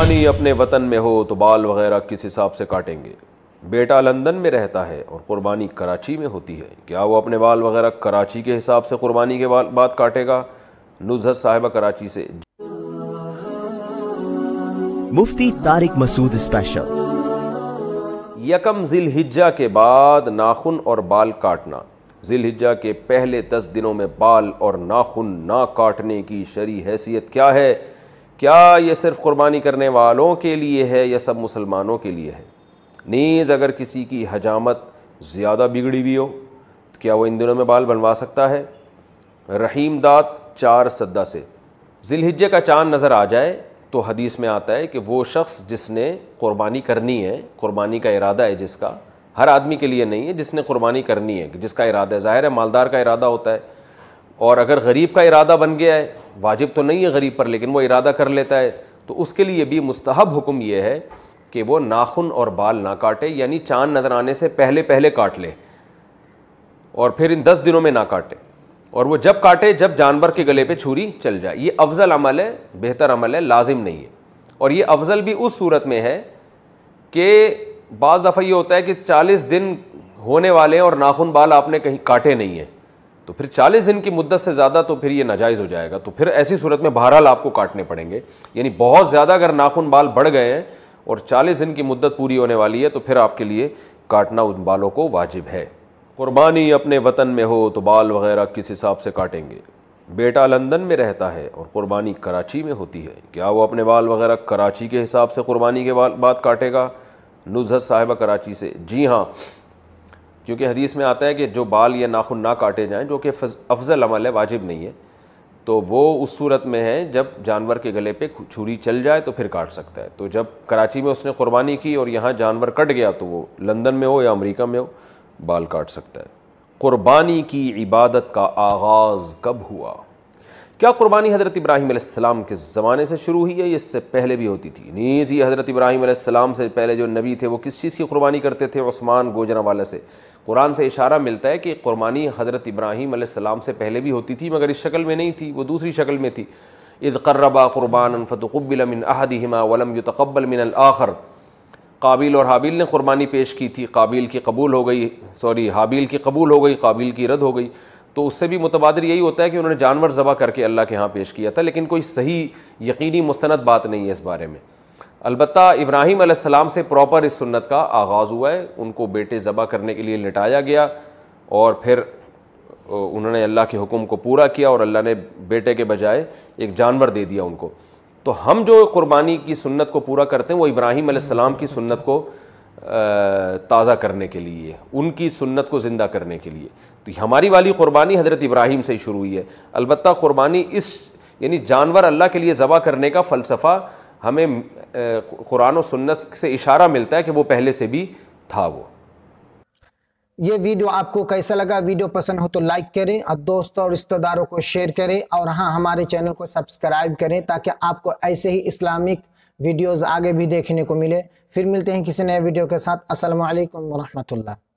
जवानी अपने वतन में हो तो बाल वगैरह किस हिसाब से काटेंगे बेटा लंदन में रहता है और क़ुरबानी कराची में होती है क्या वो अपने बाल वगैरह कराची के हिसाब से क़ुरबानी के बाद काटेगा नुजहत साहिबा कराची से मुफ्ती तारिक मसूद स्पेशल यकम जिल हिज्जा के बाद नाखून और बाल काटना जिल हिज्जा के पहले दस दिनों में बाल और नाखून ना काटने की शरी हैसियत क्या है क्या ये सिर्फ कुर्बानी करने वालों के लिए है या सब मुसलमानों के लिए है नीज़ अगर किसी की हजामत ज़्यादा बिगड़ी हुई हो तो क्या वो इन दिनों में बाल बनवा सकता है रहीम दात चार सद्दा से जिलहिजे का चाँद नज़र आ जाए तो हदीस में आता है कि वो शख्स जिसने कुर्बानी करनी है कुर्बानी का इरादा है जिसका हर आदमी के लिए नहीं है जिसने कुर्बानी करनी है जिसका इरादा है ज़ाहिर है मालदार का इरादा होता है और अगर गरीब का इरादा बन गया है वाजिब तो नहीं है गरीब पर लेकिन वो इरादा कर लेता है तो उसके लिए भी मुस्तहब हुक्म यह है कि वो नाखून और बाल ना काटे यानी चाँद नज़र आने से पहले पहले काट ले और फिर इन दस दिनों में ना काटे और वो जब काटे जब जानवर के गले पे छुरी चल जाए ये अफजल अमल है बेहतर अमल है लाजिम नहीं है और ये अफजल भी उस सूरत में है कि बज़ दफ़ा ये होता है कि 40 दिन होने वाले हैं और नाखून बाल आपने कहीं काटे नहीं हैं तो फिर 40 दिन की मुद्दत से ज़्यादा तो फिर ये नाजायज़ हो जाएगा तो फिर ऐसी सूरत में बहरहाल आपको काटने पड़ेंगे यानी बहुत ज़्यादा अगर नाखून बाल बढ़ गए हैं और 40 दिन की मुद्दत पूरी होने वाली है तो फिर आपके लिए काटना उन बालों को वाजिब है कुर्बानी अपने वतन में हो तो बाल वगैरह किस हिसाब से काटेंगे बेटा लंदन में रहता है और कुर्बानी कराची में होती है क्या वो अपने बाल वगैरह कराची के हिसाब से कुर्बानी के बाद काटेगा नुजहत साहिबा कराची से जी हाँ क्योंकि हदीस में आता है कि जो बाल या नाखुन ना काटे जाएँ जो कि अफजल अमल है वाजिब नहीं है तो वो उस सूरत में है जब जानवर के गले पे छुरी चल जाए तो फिर काट सकता है तो जब कराची में उसने कुर्बानी की और यहाँ जानवर कट गया तो वो लंदन में हो या अमेरिका में हो बाल काट सकता है कुर्बानी की इबादत का आगाज़ कब हुआ क्या कुर्बानी हज़रत इब्राहिम के ज़माने से शुरू हुई है इससे पहले भी होती थी नीज ये हज़रत इब्राहिम से पहले जो नबी थे वो किस चीज़ की कुर्बानी करते थे उस्मान गोजरा वाले से कुरान से इशारा मिलता है कि कुर्बानी हज़रत इब्राहिम से पहले भी होती थी मगर इस शक्ल में नहीं थी वो दूसरी शक्ल में थी इज़ कर्रबा क़ुरबान फ़तुक़बिल मिन अहदिमा वलम युतकबल मिन आखर काबिल और हाबिल ने कुर्बानी पेश की थी काबिल की कबूल हो गई सॉरी हाबिल की कबूल हो गई काबिल की रद्द हो गई तो उससे भी मुतबादर यही होता है कि उन्होंने जानवर ज़बा करके अल्लाह के यहाँ पेश किया था लेकिन कोई सही यकीनी मुस्ंद बात नहीं है इस बारे में अलबत् इब्राहिम से प्रॉपर इस सुन्नत का आगाज़ हुआ है उनको बेटे ज़बा करने के लिए लिटाया गया और फिर उन्होंने अल्लाह के हुक्म को पूरा किया और अल्लाह ने बेटे के बजाय एक जानवर दे दिया उनको तो हम जो कुर्बानी की सुन्नत को पूरा करते हैं वो इब्राहिम की सुन्नत को ताज़ा करने के लिए उनकी सुन्नत को ज़िंदा करने के लिए तो हमारी वाली क़ुरबानी हज़रत इब्राहिम से ही शुरू हुई है अलबत् क़ुरबानी इस यानी जानवर अल्लाह के लिए ज़बा करने का फ़लसफ़ा हमें कुरान और सुन्नत से इशारा मिलता है कि वो पहले से भी था वो ये वीडियो आपको कैसा लगा वीडियो पसंद हो तो लाइक करें और दोस्तों और रिश्तेदारों को शेयर करें और हाँ हमारे चैनल को सब्सक्राइब करें ताकि आपको ऐसे ही इस्लामिक वीडियोज़ आगे भी देखने को मिले फिर मिलते हैं किसी नए वीडियो के साथ असल वरहमल